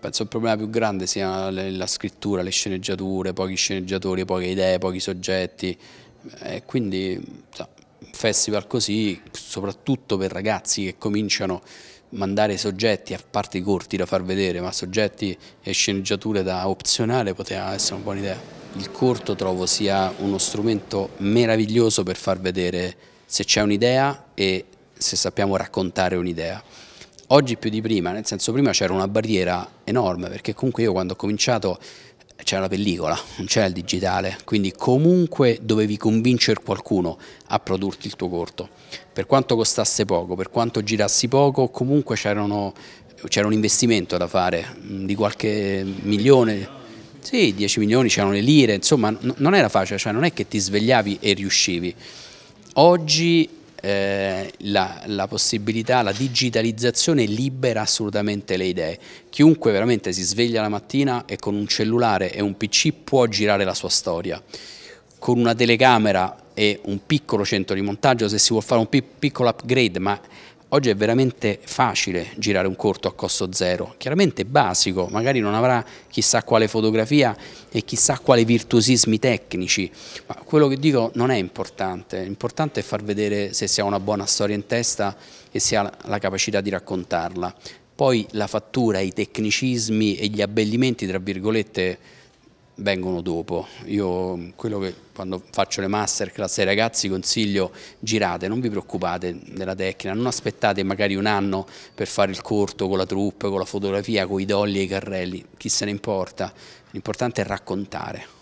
penso il problema più grande sia la scrittura, le sceneggiature, pochi sceneggiatori, poche idee, pochi soggetti. E quindi un festival così, soprattutto per ragazzi che cominciano a mandare soggetti, a parte i corti da far vedere, ma soggetti e sceneggiature da opzionare, poteva essere una buona idea. Il corto trovo sia uno strumento meraviglioso per far vedere se c'è un'idea e se sappiamo raccontare un'idea oggi più di prima, nel senso prima c'era una barriera enorme, perché comunque io quando ho cominciato c'era la pellicola, non c'era il digitale, quindi comunque dovevi convincere qualcuno a produrti il tuo corto. Per quanto costasse poco, per quanto girassi poco, comunque c'era un investimento da fare mm, di qualche milione, sì, 10 milioni, c'erano le lire, insomma non era facile, cioè non è che ti svegliavi e riuscivi. Oggi eh, la, la, possibilità, la digitalizzazione libera assolutamente le idee. Chiunque veramente si sveglia la mattina e con un cellulare e un PC può girare la sua storia. Con una telecamera e un piccolo centro di montaggio, se si vuole fare un piccolo upgrade, ma Oggi è veramente facile girare un corto a costo zero, chiaramente basico, magari non avrà chissà quale fotografia e chissà quali virtuosismi tecnici, ma quello che dico non è importante, l'importante è far vedere se si ha una buona storia in testa e si ha la capacità di raccontarla. Poi la fattura, i tecnicismi e gli abbellimenti, tra virgolette, vengono dopo. Io quello che quando faccio le masterclass ai ragazzi consiglio girate, non vi preoccupate della tecnica, non aspettate magari un anno per fare il corto con la troupe, con la fotografia, con i dolli e i carrelli, chi se ne importa, l'importante è raccontare.